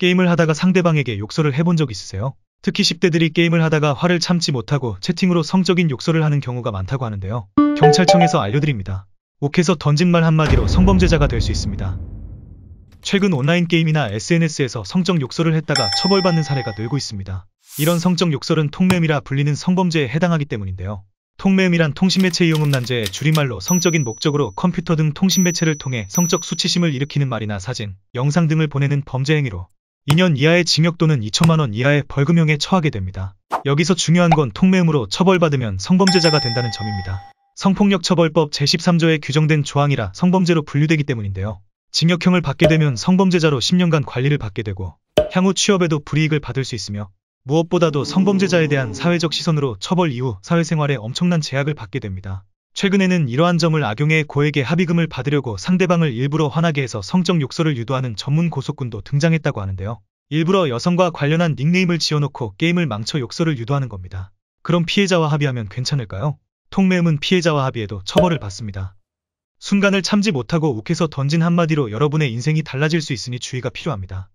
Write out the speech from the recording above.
게임을 하다가 상대방에게 욕설을 해본 적 있으세요? 특히 10대들이 게임을 하다가 화를 참지 못하고 채팅으로 성적인 욕설을 하는 경우가 많다고 하는데요. 경찰청에서 알려드립니다. 옥해서 던진 말 한마디로 성범죄자가 될 수 있습니다. 최근 온라인 게임이나 SNS에서 성적 욕설을 했다가 처벌받는 사례가 늘고 있습니다. 이런 성적 욕설은 통매음이라 불리는 성범죄에 해당하기 때문인데요. 통매음이란 통신매체 이용음 난제의 줄임말로 성적인 목적으로 컴퓨터 등 통신매체를 통해 성적 수치심을 일으키는 말이나 사진, 영상 등을 보내는 범죄 행위로 2년 이하의 징역 또는 2천만원 이하의 벌금형에 처하게 됩니다. 여기서 중요한 건 통매음으로 처벌받으면 성범죄자가 된다는 점입니다. 성폭력처벌법 제13조에 규정된 조항이라 성범죄로 분류되기 때문인데요. 징역형을 받게 되면 성범죄자로 10년간 관리를 받게 되고 향후 취업에도 불이익을 받을 수 있으며 무엇보다도 성범죄자에 대한 사회적 시선으로 처벌 이후 사회생활에 엄청난 제약을 받게 됩니다. 최근에는 이러한 점을 악용해 고액의 합의금을 받으려고 상대방을 일부러 화나게 해서 성적 욕설을 유도하는 전문 고속군도 등장했다고 하는데요. 일부러 여성과 관련한 닉네임을 지어놓고 게임을 망쳐 욕설을 유도하는 겁니다. 그럼 피해자와 합의하면 괜찮을까요? 통매음은 피해자와 합의해도 처벌을 받습니다. 순간을 참지 못하고 욱해서 던진 한마디로 여러분의 인생이 달라질 수 있으니 주의가 필요합니다.